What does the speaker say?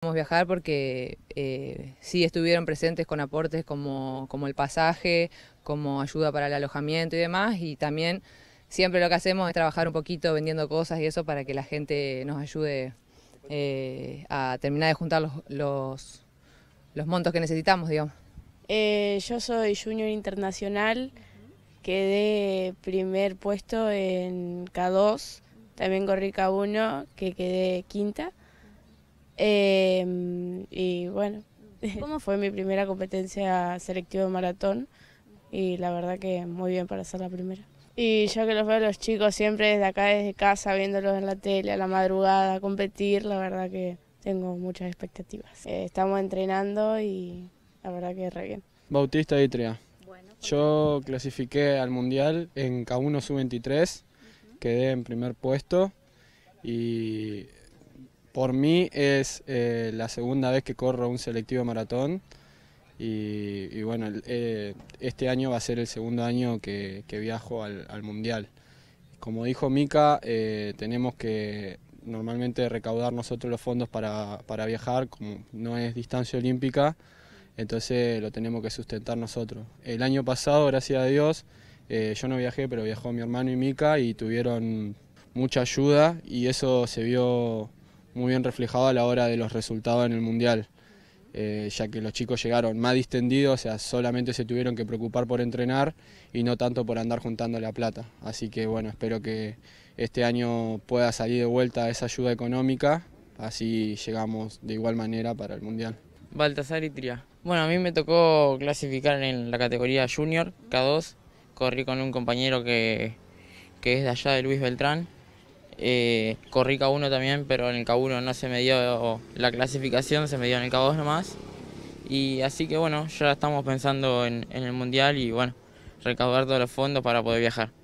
Vamos viajar porque eh, sí estuvieron presentes con aportes como, como el pasaje, como ayuda para el alojamiento y demás, y también siempre lo que hacemos es trabajar un poquito vendiendo cosas y eso para que la gente nos ayude eh, a terminar de juntar los, los, montos que necesitamos, digamos. Eh, yo soy junior internacional, quedé primer puesto en K2, también corrí K1, que quedé quinta. Em, y bueno, ¿cómo fue mi primera competencia selectiva de maratón? Y la verdad que muy bien para ser la primera. Y yo que los veo a los chicos siempre desde acá, desde casa, viéndolos en la tele a la madrugada competir, la verdad que tengo muchas expectativas. Eh, estamos entrenando y la verdad que re bien. Bautista Itria. Bueno, yo clasifiqué al Mundial en K1 Sub-23, quedé en primer puesto y por mí es eh, la segunda vez que corro un selectivo maratón y, bueno, eh, este año va a ser el segundo año que, viajo al, Mundial. Como dijo Mika, eh, tenemos que normalmente recaudar nosotros los fondos para, viajar, como no es distancia olímpica, entonces lo tenemos que sustentar nosotros. El año pasado, gracias a Dios, yo no viajé, pero viajó mi hermano y Mica y tuvieron mucha ayuda y eso se vio muy bien reflejado a la hora de los resultados en el Mundial, eh, ya que los chicos llegaron más distendidos, o sea, solamente se tuvieron que preocupar por entrenar y no tanto por andar juntando la plata. Así que bueno, espero que este año pueda salir de vuelta esa ayuda económica, así llegamos de igual manera para el Mundial. Baltasar y Tria. Bueno, a mí me tocó clasificar en la categoría junior, K2. Corrí con un compañero que es de allá de Luis Beltrán eh, corrí K1 también, pero en el K1 no se me dio la clasificación, se me dio en el K2 nomás. Y así que bueno, ya estamos pensando en, en el Mundial y bueno, recaudar todos los fondos para poder viajar.